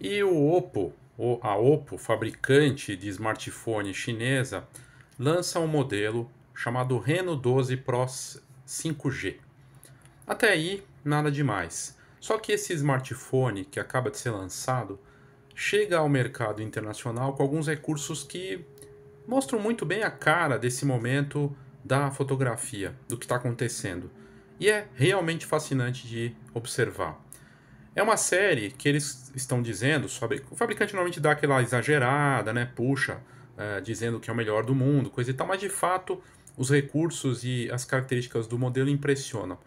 E o Oppo, a Oppo, fabricante de smartphone chinesa, lança um modelo chamado Reno 12 Pro 5G. Até aí, nada demais. Só que esse smartphone que acaba de ser lançado chega ao mercado internacional com alguns recursos que mostram muito bem a cara desse momento da fotografia, do que está acontecendo. E é realmente fascinante de observar. É uma série que eles estão dizendo sobre. O fabricante normalmente dá aquela exagerada, né? Puxa, é, dizendo que é o melhor do mundo, coisa e tal, mas de fato os recursos e as características do modelo impressionam.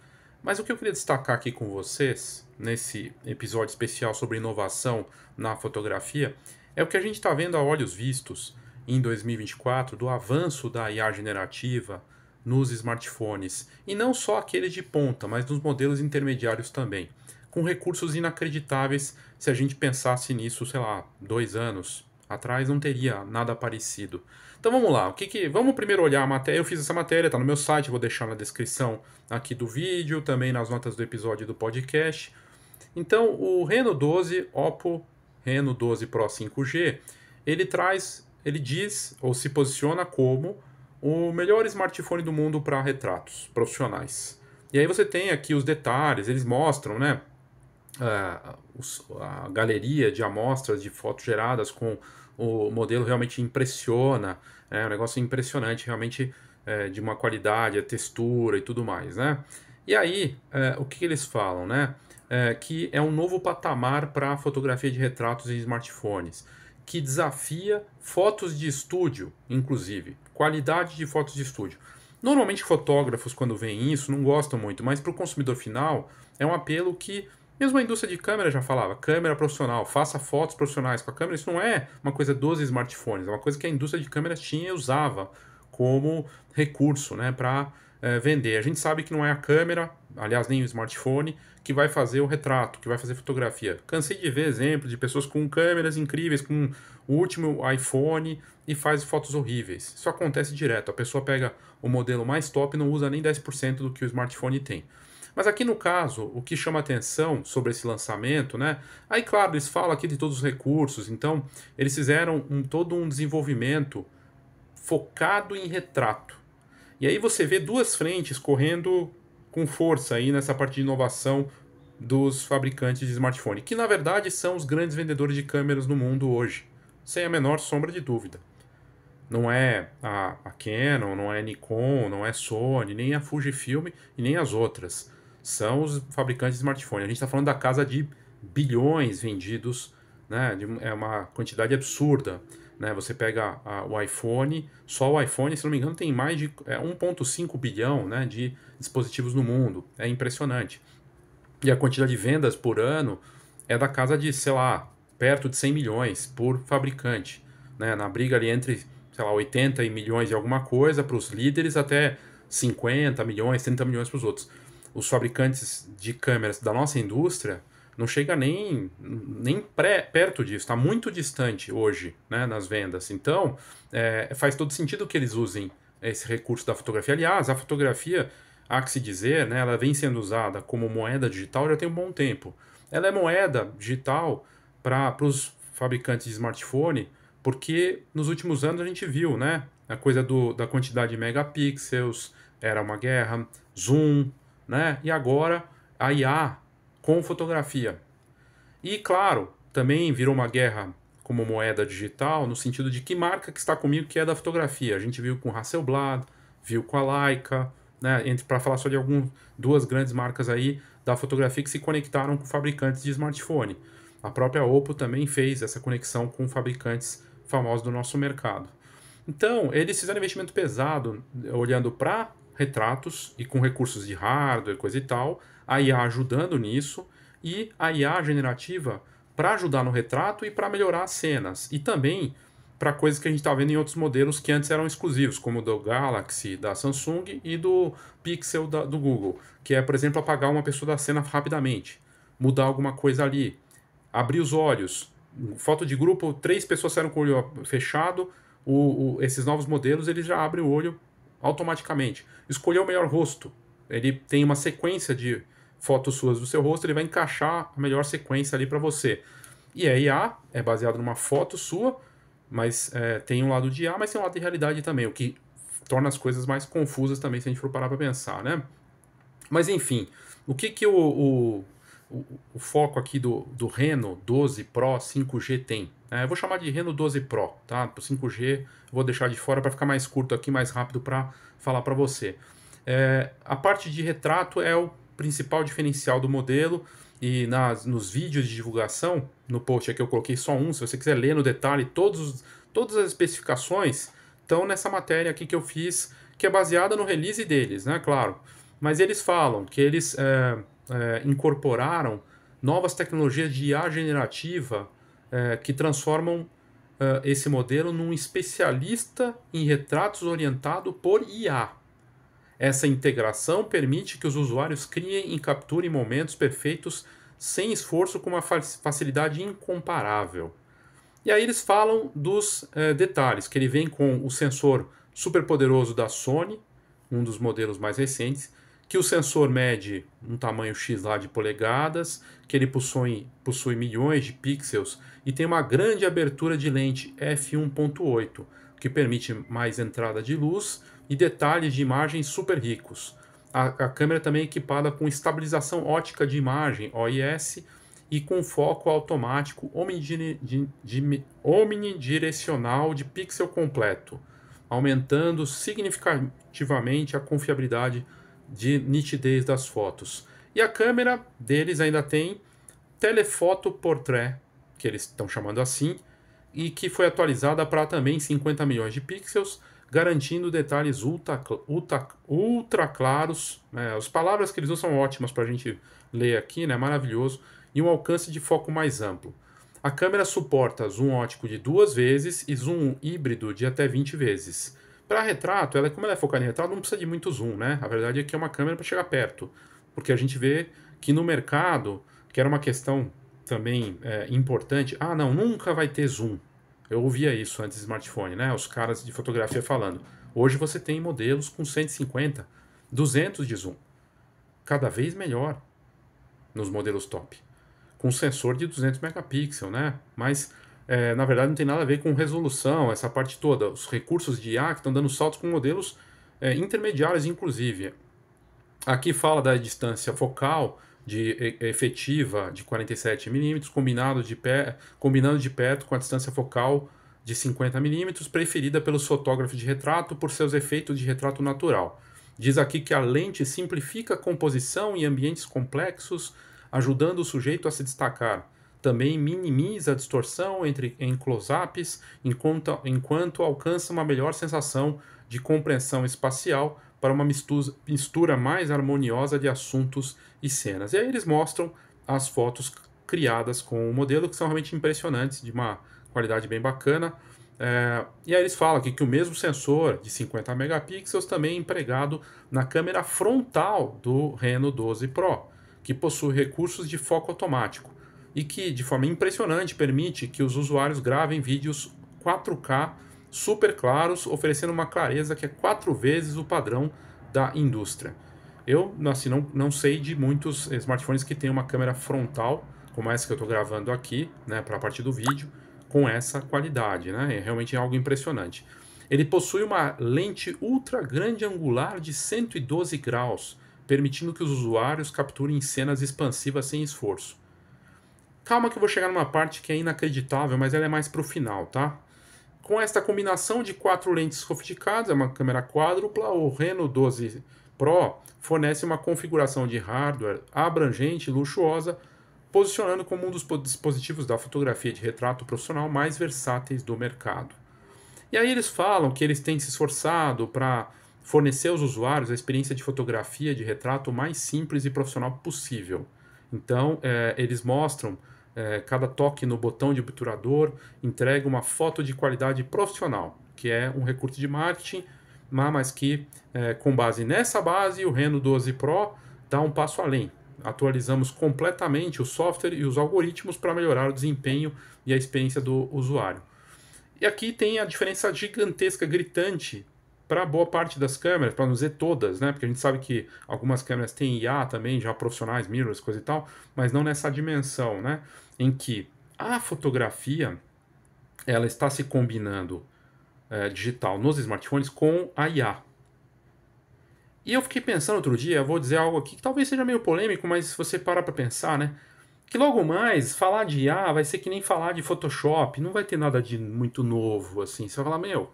Mas o que eu queria destacar aqui com vocês, nesse episódio especial sobre inovação na fotografia, é o que a gente está vendo a olhos vistos em 2024 do avanço da IA generativa nos smartphones. E não só aqueles de ponta, mas nos modelos intermediários também com recursos inacreditáveis. Se a gente pensasse nisso, sei lá, dois anos atrás, não teria nada parecido. Então vamos lá, o que, que vamos primeiro olhar a matéria. Eu fiz essa matéria, está no meu site, vou deixar na descrição aqui do vídeo, também nas notas do episódio do podcast. Então, o Reno 12 Oppo Reno 12 Pro 5G, ele traz, ele diz ou se posiciona como o melhor smartphone do mundo para retratos profissionais. E aí você tem aqui os detalhes, eles mostram, né? É, a, galeria de amostras de fotos geradas com o modelo realmente impressiona, né, é um negócio impressionante, realmente é, de uma qualidade, a textura e tudo mais, né? E aí, é, o que eles falam, né? É, que é um novo patamar para a fotografia de retratos em smartphones, que desafia fotos de estúdio, inclusive, qualidade de fotos de estúdio. Normalmente fotógrafos, quando veem isso, não gostam muito, mas para o consumidor final é um apelo que mesmo a indústria de câmera já falava, câmera profissional, faça fotos profissionais com a câmera. Isso não é uma coisa dos smartphones, é uma coisa que a indústria de câmeras tinha e usava como recurso né, para é, eh, vender. A gente sabe que não é a câmera, aliás, nem o smartphone, que vai fazer o retrato, que vai fazer fotografia. Cansei de ver exemplos de pessoas com câmeras incríveis, com o último iPhone e faz fotos horríveis. Isso acontece direto. A pessoa pega o modelo mais top e não usa nem 10% do que o smartphone tem. Mas aqui no caso, o que chama atenção sobre esse lançamento, né? Aí, claro, eles falam aqui de todos os recursos, então eles fizeram um, todo um desenvolvimento focado em retrato. E aí você vê duas frentes correndo com força aí nessa parte de inovação dos fabricantes de smartphone, que na verdade são os grandes vendedores de câmeras no mundo hoje, sem a menor sombra de dúvida. Não é a, Canon, não é a Nikon, não é Sony, nem a Fujifilm e nem as outras são os fabricantes de smartphone. A gente está falando da casa de bilhões vendidos, né? De, é uma quantidade absurda. Né? Você pega a, o iPhone, só o iPhone, se não me engano, tem mais de é, 1,5 bilhão né, de dispositivos no mundo. É impressionante. E a quantidade de vendas por ano é da casa de, sei lá, perto de 100 milhões por fabricante. Né? Na briga ali entre, sei lá, 80 milhões e alguma coisa para os líderes até 50 milhões, 30 milhões para os outros os fabricantes de câmeras da nossa indústria não chega nem, nem pré, perto disso, está muito distante hoje né, nas vendas. Então, é, faz todo sentido que eles usem esse recurso da fotografia. Aliás, a fotografia, há que se dizer, né, ela vem sendo usada como moeda digital já tem um bom tempo. Ela é moeda digital para os fabricantes de smartphone, porque nos últimos anos a gente viu né, a coisa do, da quantidade de megapixels, era uma guerra, zoom, né? E agora a IA com fotografia. E claro, também virou uma guerra como moeda digital, no sentido de que marca que está comigo que é da fotografia. A gente viu com Hasselblad, viu com a Leica, né, entre para falar só de algumas duas grandes marcas aí da fotografia que se conectaram com fabricantes de smartphone. A própria Oppo também fez essa conexão com fabricantes famosos do nosso mercado. Então, eles fizeram investimento pesado olhando para retratos e com recursos de hardware, coisa e tal, a IA ajudando nisso e a IA generativa para ajudar no retrato e para melhorar as cenas. E também para coisas que a gente está vendo em outros modelos que antes eram exclusivos, como o do Galaxy da Samsung e do Pixel da, do Google, que é, por exemplo, apagar uma pessoa da cena rapidamente, mudar alguma coisa ali, abrir os olhos. Foto de grupo, três pessoas saíram com o olho fechado. O, o, esses novos modelos eles já abrem o olho automaticamente. Escolher o melhor rosto. Ele tem uma sequência de fotos suas do seu rosto, ele vai encaixar a melhor sequência ali para você. E a IA é baseado numa foto sua, mas é, tem um lado de IA, mas tem um lado de realidade também, o que torna as coisas mais confusas também se a gente for parar para pensar, né? Mas enfim, o que que o, o o, o, foco aqui do, do Reno 12 Pro 5G tem. É, eu vou chamar de Reno 12 Pro, tá? pro 5G vou deixar de fora para ficar mais curto aqui, mais rápido para falar para você. É, a parte de retrato é o principal diferencial do modelo e nas, nos vídeos de divulgação, no post aqui eu coloquei só um, se você quiser ler no detalhe, todos, todas as especificações estão nessa matéria aqui que eu fiz, que é baseada no release deles, né? Claro. Mas eles falam que eles... É, é, incorporaram novas tecnologias de IA generativa é, que transformam é, esse modelo num especialista em retratos orientado por IA. Essa integração permite que os usuários criem e capturem momentos perfeitos sem esforço com uma facilidade incomparável. E aí eles falam dos detalhes, que ele vem com o sensor super poderoso da Sony, um dos modelos mais recentes, que o sensor mede um tamanho X lá de polegadas, que ele possui, possui milhões de pixels e tem uma grande abertura de lente f1.8, que permite mais entrada de luz e detalhes de imagens super ricos. A, a câmera também é equipada com estabilização ótica de imagem, OIS, e com foco automático omnidirecional de pixel completo, aumentando significativamente a confiabilidade de nitidez das fotos. E a câmera deles ainda tem Telefoto Portrait, que eles estão chamando assim, e que foi atualizada para também 50 milhões de pixels, garantindo detalhes ultra, ultra, ultra claros. Né? As palavras que eles usam são ótimas para a gente ler aqui, né? maravilhoso, e um alcance de foco mais amplo. A câmera suporta zoom ótico de duas vezes e zoom híbrido de até 20 vezes. Para retrato, ela, como ela é focada em retrato, não precisa de muito zoom, né? A verdade é que é uma câmera para chegar perto, porque a gente vê que no mercado, que era uma questão também é, importante, ah, não, nunca vai ter zoom. Eu ouvia isso antes do smartphone, né? Os caras de fotografia falando. Hoje você tem modelos com 150, 200 de zoom. Cada vez melhor nos modelos top. Com sensor de 200 megapixels, né? Mas é, na verdade, não tem nada a ver com resolução, essa parte toda. Os recursos de IA que estão dando saltos com modelos é, intermediários, inclusive. Aqui fala da distância focal de efetiva de 47 milímetros, combinado de pé, combinando de perto com a distância focal de 50 milímetros, preferida pelos fotógrafos de retrato por seus efeitos de retrato natural. Diz aqui que a lente simplifica a composição em ambientes complexos, ajudando o sujeito a se destacar. Também minimiza a distorção entre, em close-ups, enquanto, enquanto alcança uma melhor sensação de compreensão espacial para uma mistura, mistura mais harmoniosa de assuntos e cenas. E aí eles mostram as fotos criadas com o modelo, que são realmente impressionantes, de uma qualidade bem bacana. É, e aí eles falam aqui que o mesmo sensor de 50 megapixels também é empregado na câmera frontal do Reno 12 Pro, que possui recursos de foco automático e que, de forma impressionante, permite que os usuários gravem vídeos 4K super claros, oferecendo uma clareza que é quatro vezes o padrão da indústria. Eu assim, não, não sei de muitos smartphones que tem uma câmera frontal, como essa que eu estou gravando aqui, né, para a parte do vídeo, com essa qualidade. Né? É realmente é algo impressionante. Ele possui uma lente ultra grande angular de 112 graus, permitindo que os usuários capturem cenas expansivas sem esforço. Calma que eu vou chegar numa parte que é inacreditável, mas ela é mais para o final, tá? Com esta combinação de quatro lentes sofisticadas, é uma câmera quádrupla, o Reno 12 Pro fornece uma configuração de hardware abrangente e luxuosa, posicionando como um dos dispositivos da fotografia de retrato profissional mais versáteis do mercado. E aí eles falam que eles têm se esforçado para fornecer aos usuários a experiência de fotografia de retrato mais simples e profissional possível. Então, é, eles mostram é, cada toque no botão de obturador entrega uma foto de qualidade profissional, que é um recurso de marketing, mas que é, com base nessa base o Reno 12 Pro dá um passo além. Atualizamos completamente o software e os algoritmos para melhorar o desempenho e a experiência do usuário. E aqui tem a diferença gigantesca, gritante, para boa parte das câmeras, para não dizer todas, né? Porque a gente sabe que algumas câmeras têm IA também, já profissionais, mirrors, coisa e tal, mas não nessa dimensão, né? Em que a fotografia ela está se combinando é, digital nos smartphones com a IA. E eu fiquei pensando outro dia, eu vou dizer algo aqui que talvez seja meio polêmico, mas se você parar para pensar, né? Que logo mais falar de IA vai ser que nem falar de Photoshop, não vai ter nada de muito novo assim. Você vai falar, meu,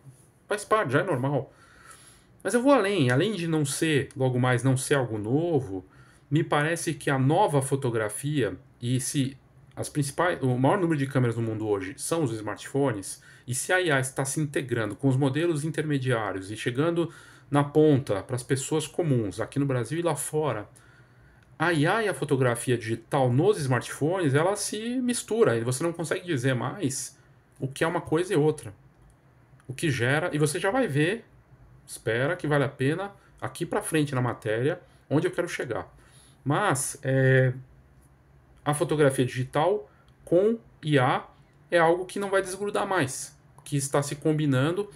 faz parte, já é normal. Mas eu vou além, além de não ser, logo mais, não ser algo novo, me parece que a nova fotografia, e se as principais, o maior número de câmeras no mundo hoje são os smartphones, e se a IA está se integrando com os modelos intermediários e chegando na ponta para as pessoas comuns aqui no Brasil e lá fora, a IA e a fotografia digital nos smartphones, ela se mistura e você não consegue dizer mais o que é uma coisa e outra. O que gera, e você já vai ver espera que vale a pena aqui para frente na matéria, onde eu quero chegar. Mas é, a fotografia digital com IA é algo que não vai desgrudar mais, que está se combinando.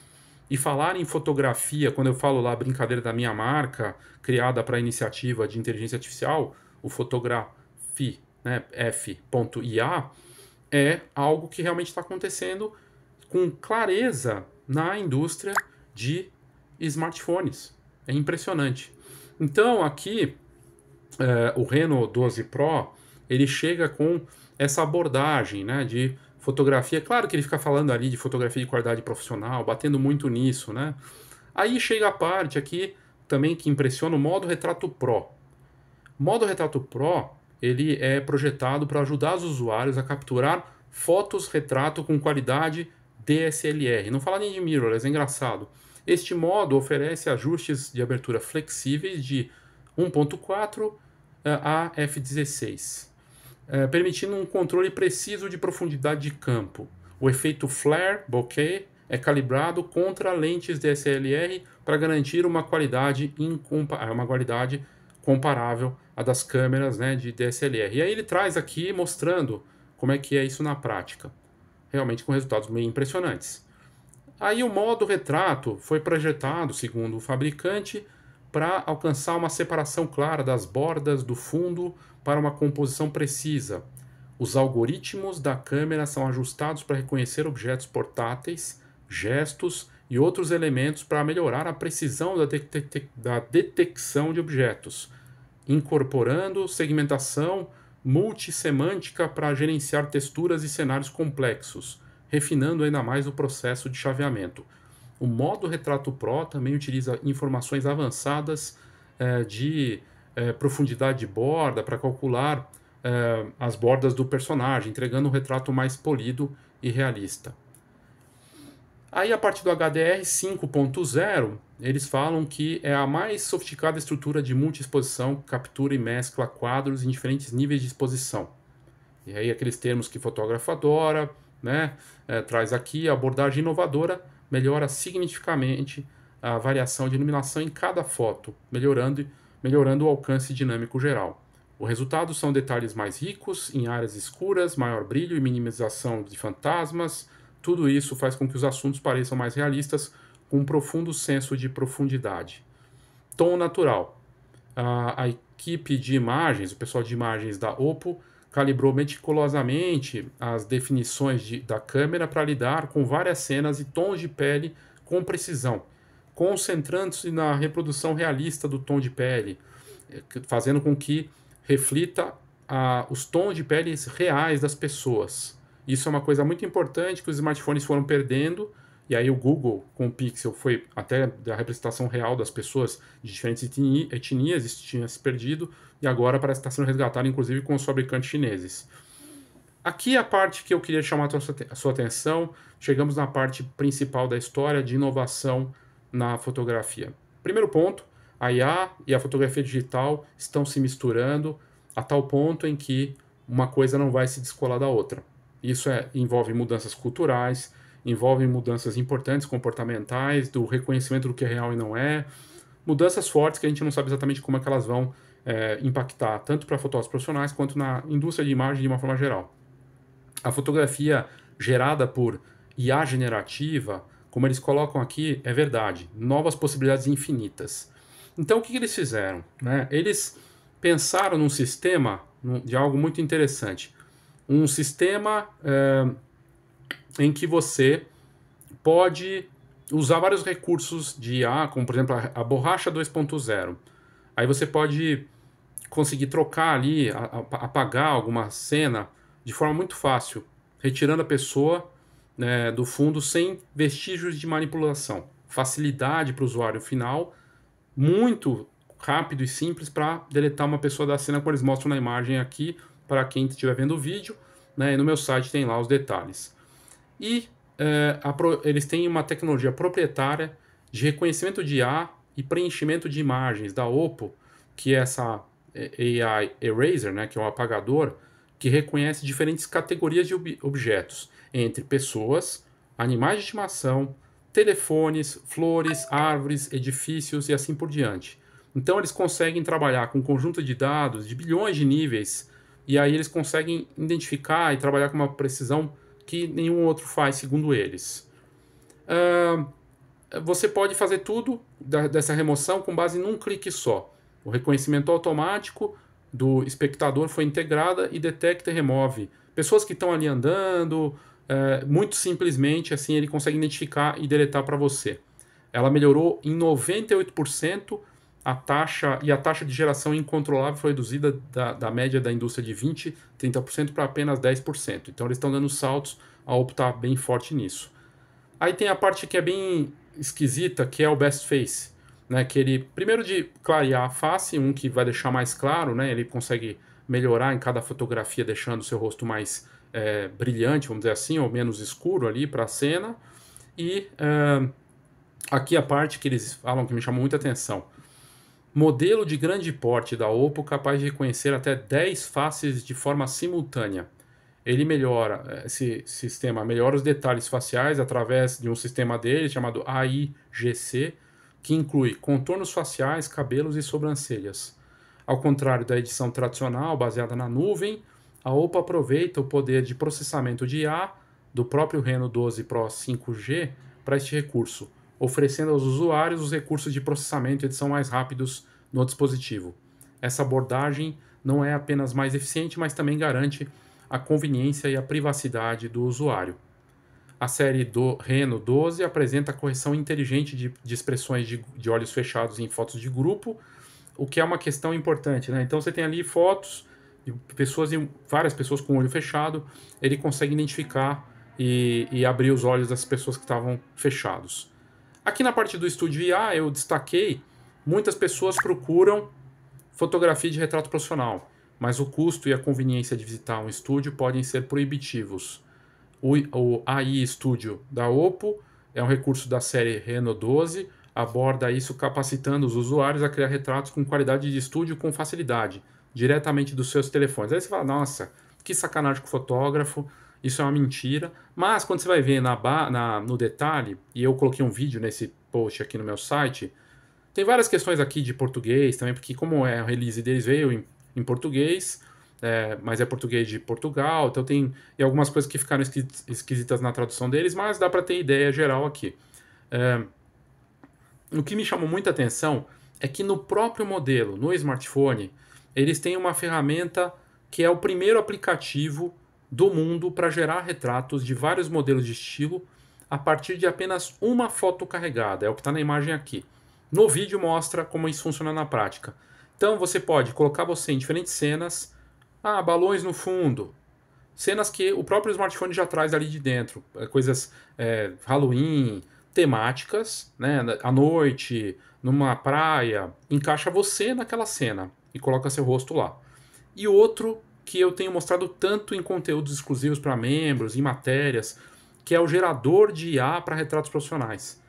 E falar em fotografia, quando eu falo lá a brincadeira da minha marca, criada para a iniciativa de inteligência artificial, o fotografi, né, f.ia, é algo que realmente está acontecendo com clareza na indústria de smartphones. É impressionante. Então, aqui, é, o Reno 12 Pro, ele chega com essa abordagem né, de fotografia. Claro que ele fica falando ali de fotografia de qualidade profissional, batendo muito nisso, né? Aí chega a parte aqui também que impressiona o modo retrato Pro. O modo retrato Pro, ele é projetado para ajudar os usuários a capturar fotos retrato com qualidade DSLR. Não fala nem de mirrorless, é engraçado. Este modo oferece ajustes de abertura flexíveis de 1.4 eh, a f16, eh, permitindo um controle preciso de profundidade de campo. O efeito flare bokeh é calibrado contra lentes DSLR para garantir uma qualidade, ah, uma qualidade comparável à das câmeras né, de DSLR. E aí ele traz aqui mostrando como é que é isso na prática, realmente com resultados bem impressionantes. Aí o modo retrato foi projetado, segundo o fabricante, para alcançar uma separação clara das bordas do fundo para uma composição precisa. Os algoritmos da câmera são ajustados para reconhecer objetos portáteis, gestos e outros elementos para melhorar a precisão da, detec da detecção de objetos, incorporando segmentação multissemântica para gerenciar texturas e cenários complexos refinando ainda mais o processo de chaveamento. O modo Retrato Pro também utiliza informações avançadas é, de é, profundidade de borda para calcular é, as bordas do personagem, entregando um retrato mais polido e realista. Aí, a partir do HDR 5.0, eles falam que é a mais sofisticada estrutura de multi-exposição, captura e mescla quadros em diferentes níveis de exposição. E aí, aqueles termos que fotógrafo adora, né, é, traz aqui a abordagem inovadora melhora significativamente a variação de iluminação em cada foto, melhorando, melhorando o alcance dinâmico geral. O resultado são detalhes mais ricos, em áreas escuras, maior brilho e minimização de fantasmas. Tudo isso faz com que os assuntos pareçam mais realistas, com um profundo senso de profundidade. Tom natural. A, a equipe de imagens, o pessoal de imagens da Oppo, calibrou meticulosamente as definições de, da câmera para lidar com várias cenas e tons de pele com precisão, concentrando-se na reprodução realista do tom de pele, eh, fazendo com que reflita os tons de peles reais das pessoas. Isso é uma coisa muito importante que os smartphones foram perdendo e aí o Google, com o Pixel, foi até da representação real das pessoas de diferentes etnias, isso tinha se perdido, e agora parece que está sendo resgatado, inclusive, com os fabricantes chineses. Aqui é a parte que eu queria chamar a sua atenção. Chegamos na parte principal da história de inovação na fotografia. Primeiro ponto, a IA e a fotografia digital estão se misturando a tal ponto em que uma coisa não vai se descolar da outra. Isso é, envolve mudanças culturais, envolvem mudanças importantes comportamentais, do reconhecimento do que é real e não é, mudanças fortes que a gente não sabe exatamente como é que elas vão é, impactar, tanto para fotógrafos profissionais quanto na indústria de imagem de uma forma geral. A fotografia gerada por IA generativa, como eles colocam aqui, é verdade, novas possibilidades infinitas. Então, o que, que eles fizeram? Né? Eles pensaram num sistema de algo muito interessante. Um sistema é, em que você pode usar vários recursos de IA, como por exemplo a, a borracha 2.0. Aí você pode conseguir trocar ali, a, a, apagar alguma cena de forma muito fácil, retirando a pessoa né, do fundo sem vestígios de manipulação. Facilidade para o usuário final, muito rápido e simples para deletar uma pessoa da cena, como eles mostram na imagem aqui, para quem estiver vendo o vídeo. Né, e no meu site tem lá os detalhes. E é, eles têm uma tecnologia proprietária de reconhecimento de A e preenchimento de imagens da Oppo, que é essa eh, AI Eraser, né, que é um apagador, que reconhece diferentes categorias de ob objetos, entre pessoas, animais de estimação, telefones, flores, árvores, edifícios e assim por diante. Então eles conseguem trabalhar com um conjunto de dados de bilhões de níveis e aí eles conseguem identificar e trabalhar com uma precisão que nenhum outro faz, segundo eles. Uh, você pode fazer tudo da, dessa remoção com base num clique só. O reconhecimento automático do espectador foi integrada e detecta e remove pessoas que estão ali andando, é, muito simplesmente assim ele consegue identificar e deletar para você. Ela melhorou em 98% a taxa e a taxa de geração incontrolável foi reduzida da, da média da indústria de 20%, 30% para apenas 10%. Então eles estão dando saltos a optar bem forte nisso. Aí tem a parte que é bem esquisita, que é o best face, né? Que ele primeiro de clarear a face, um que vai deixar mais claro, né? Ele consegue melhorar em cada fotografia, deixando o seu rosto mais é, brilhante, vamos dizer assim, ou menos escuro ali para a cena. E eh, aqui a parte que eles falam que me chamou muita atenção Modelo de grande porte da OPPO capaz de reconhecer até 10 faces de forma simultânea. Ele melhora, eh, esse sistema melhora os detalhes faciais através de um sistema dele chamado AIGC, que inclui contornos faciais, cabelos e sobrancelhas. Ao contrário da edição tradicional baseada na nuvem, a OPPO aproveita o poder de processamento de IA do próprio Reno 12 Pro 5G para este recurso oferecendo aos usuários os recursos de processamento e edição mais rápidos no dispositivo. Essa abordagem não é apenas mais eficiente, mas também garante a conveniência e a privacidade do usuário. A série do Reno 12 apresenta correção inteligente de, de expressões de, de, olhos fechados em fotos de grupo, o que é uma questão importante. Né? Então você tem ali fotos de pessoas, várias pessoas com o olho fechado, ele consegue identificar e, e abrir os olhos das pessoas que estavam fechados. Aqui na parte do estúdio IA, eu destaquei, muitas pessoas procuram fotografia de retrato profissional, mas o custo e a conveniência de visitar um estúdio podem ser proibitivos. O, o AI Studio da Oppo é um recurso da série Reno 12, aborda isso capacitando os usuários a criar retratos com qualidade de estúdio com facilidade, diretamente dos seus telefones. Aí você fala, nossa, que sacanagem com o fotógrafo, isso é uma mentira. Mas quando você vai ver na, na, no detalhe, e eu coloquei um vídeo nesse post aqui no meu site, tem várias questões aqui de português também, porque como é a release deles veio em, em português, é, mas é português de Portugal, então tem algumas coisas que ficaram esqui, esquisitas na tradução deles, mas dá para ter ideia geral aqui. É, o que me chamou muita atenção é que no próprio modelo, no smartphone, eles têm uma ferramenta que é o primeiro aplicativo do mundo para gerar retratos de vários modelos de estilo a partir de apenas uma foto carregada. É o que está na imagem aqui. No vídeo mostra como isso funciona na prática. Então você pode colocar você em diferentes cenas, ah, balões no fundo, cenas que o próprio smartphone já traz ali de dentro, é, coisas é, Halloween, temáticas, né, à noite, numa praia, encaixa você naquela cena e coloca seu rosto lá. E outro que eu tenho mostrado tanto em conteúdos exclusivos para membros, em matérias, que é o gerador de IA para retratos profissionais.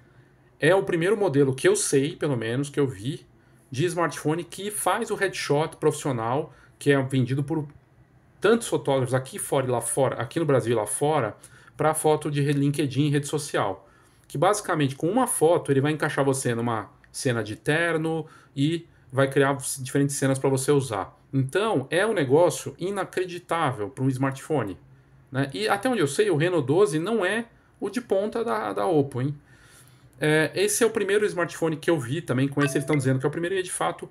É o primeiro modelo que eu sei, pelo menos, que eu vi, de smartphone que faz o headshot profissional, que é vendido por tantos fotógrafos aqui fora e lá fora, aqui no Brasil e lá fora, para foto de LinkedIn e rede social. Que basicamente, com uma foto, ele vai encaixar você numa cena de terno e vai criar diferentes cenas para você usar. Então, é um negócio inacreditável para um smartphone. Né? E até onde eu sei, o Reno 12 não é o de ponta da, da Oppo. Hein? É, esse é o primeiro smartphone que eu vi também, com esse eles estão dizendo que é o primeiro, e de fato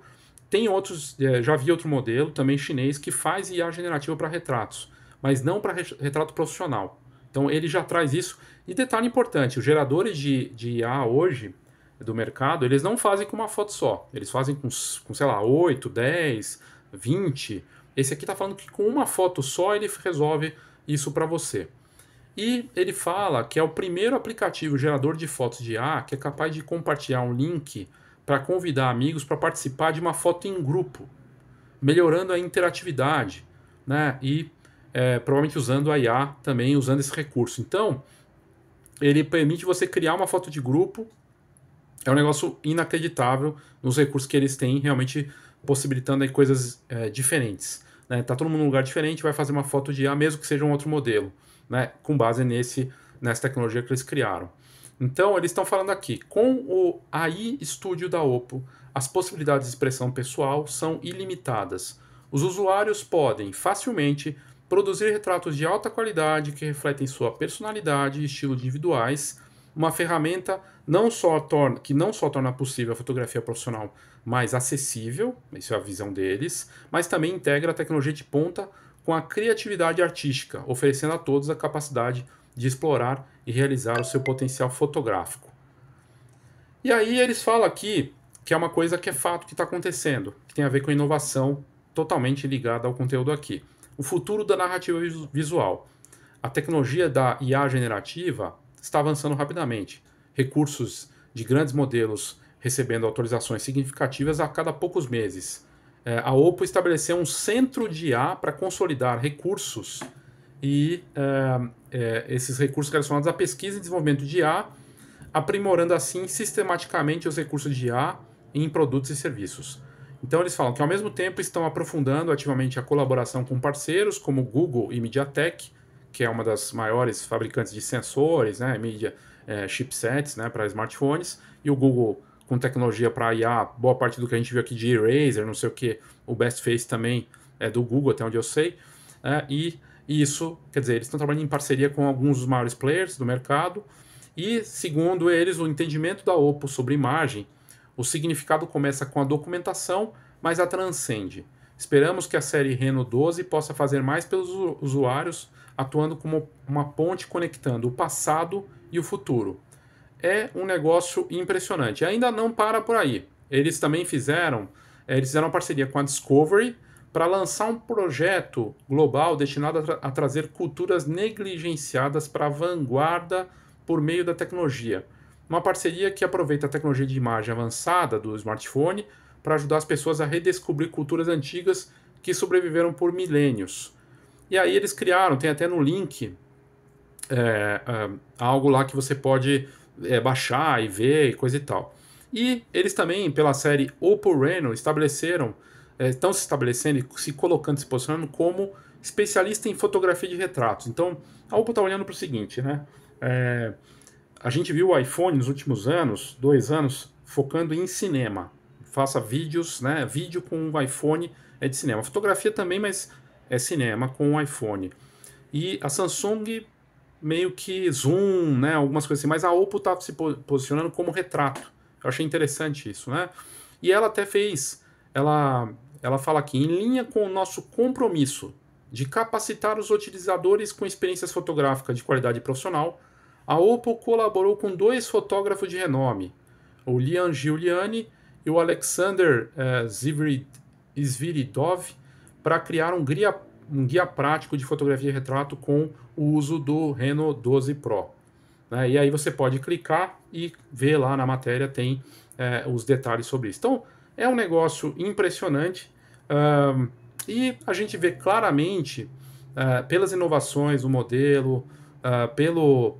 tem outros, é, já vi outro modelo, também chinês, que faz IA generativa para retratos, mas não para re retrato profissional. Então ele já traz isso. E detalhe importante, os geradores de, de IA hoje, do mercado, eles não fazem com uma foto só. Eles fazem com, com sei lá, 8, 10, 20. Esse aqui está falando que com uma foto só ele resolve isso para você. E ele fala que é o primeiro aplicativo gerador de fotos de IA que é capaz de compartilhar um link para convidar amigos para participar de uma foto em grupo, melhorando a interatividade, né? E é, provavelmente usando a IA também, usando esse recurso. Então, ele permite você criar uma foto de grupo é um negócio inacreditável nos recursos que eles têm, realmente possibilitando aí coisas é, diferentes. Né? Tá todo mundo num lugar diferente, vai fazer uma foto de A, mesmo que seja um outro modelo, né? com base nesse, nessa tecnologia que eles criaram. Então, eles estão falando aqui, com o AI Studio da Oppo, as possibilidades de expressão pessoal são ilimitadas. Os usuários podem facilmente produzir retratos de alta qualidade que refletem sua personalidade e estilo individuais, uma ferramenta não só torna, que não só torna possível a fotografia profissional mais acessível, isso é a visão deles, mas também integra a tecnologia de ponta com a criatividade artística, oferecendo a todos a capacidade de explorar e realizar o seu potencial fotográfico. E aí eles falam aqui que é uma coisa que é fato que está acontecendo, que tem a ver com inovação totalmente ligada ao conteúdo aqui. O futuro da narrativa visual. A tecnologia da IA generativa está avançando rapidamente. Recursos de grandes modelos recebendo autorizações significativas a cada poucos meses. É, a OPO estabeleceu um centro de IA para consolidar recursos e é, é, esses recursos relacionados à pesquisa e desenvolvimento de IA, aprimorando assim sistematicamente os recursos de IA em produtos e serviços. Então eles falam que ao mesmo tempo estão aprofundando ativamente a colaboração com parceiros como Google e MediaTek que é uma das maiores fabricantes de sensores, né, mídia, é, chipsets né, para smartphones, e o Google com tecnologia para IA, boa parte do que a gente viu aqui de Eraser, não sei o que, o Best Face também é do Google, até onde eu sei, é, e isso, quer dizer, eles estão trabalhando em parceria com alguns dos maiores players do mercado, e segundo eles, o entendimento da Oppo sobre imagem, o significado começa com a documentação, mas a transcende. Esperamos que a série Reno 12 possa fazer mais pelos usuários atuando como uma ponte conectando o passado e o futuro. É um negócio impressionante. ainda não para por aí. Eles também fizeram, é, eles fizeram uma parceria com a Discovery para lançar um projeto global destinado a, tra a trazer culturas negligenciadas para a vanguarda por meio da tecnologia. Uma parceria que aproveita a tecnologia de imagem avançada do smartphone para ajudar as pessoas a redescobrir culturas antigas que sobreviveram por milênios. E aí eles criaram, tem até no link é, é, algo lá que você pode é, baixar e ver e coisa e tal. E eles também, pela série Oppo Reno, estabeleceram, é, estão se estabelecendo e se colocando, se posicionando como especialista em fotografia de retratos. Então, a Oppo está olhando para o seguinte, né? É, a gente viu o iPhone nos últimos anos, dois anos, focando em cinema. Faça vídeos, né? Vídeo com o iPhone é de cinema. Fotografia também, mas é cinema com o iPhone. E a Samsung meio que zoom, né, algumas coisas assim, mas a Oppo tá se posicionando como retrato. Eu achei interessante isso, né? E ela até fez, ela ela fala aqui, em linha com o nosso compromisso de capacitar os utilizadores com experiências fotográficas de qualidade profissional, a Oppo colaborou com dois fotógrafos de renome, o Lian Giuliani e o Alexander eh, Zviridov, para criar um guia, um guia prático de fotografia e retrato com o uso do Reno 12 Pro. Né? E aí você pode clicar e ver lá na matéria tem é, os detalhes sobre isso. Então é um negócio impressionante e a gente vê claramente uh, pelas inovações, o modelo, uh, pelo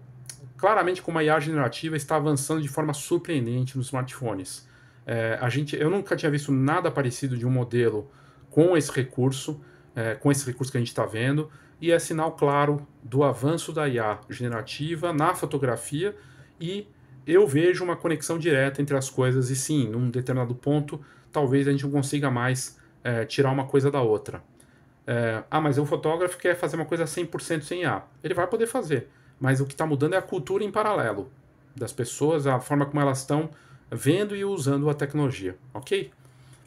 claramente como a IA generativa está avançando de forma surpreendente nos smartphones. É, a gente, eu nunca tinha visto nada parecido de um modelo com esse recurso, é, com esse recurso que a gente está vendo, e é sinal claro do avanço da IA generativa na fotografia e eu vejo uma conexão direta entre as coisas e sim, num determinado ponto, talvez a gente não consiga mais é, tirar uma coisa da outra. É, ah, mas o fotógrafo quer fazer uma coisa 100% sem IA. Ele vai poder fazer, mas o que está mudando é a cultura em paralelo das pessoas, a forma como elas estão vendo e usando a tecnologia, ok?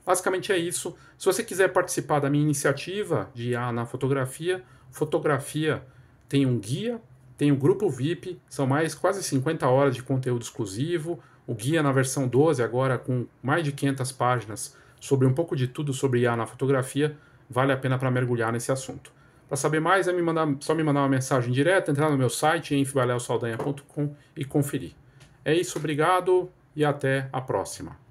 Basicamente é isso. Se você quiser participar da minha iniciativa de IA na fotografia, fotografia tem um guia, tem o um grupo VIP, são mais quase 50 horas de conteúdo exclusivo, o guia na versão 12 agora com mais de 500 páginas sobre um pouco de tudo sobre IA na fotografia, vale a pena para mergulhar nesse assunto. Para saber mais, é me mandar, só me mandar uma mensagem direta, entrar no meu site enfbalelsaldanha.com e conferir. É isso, obrigado e até a próxima.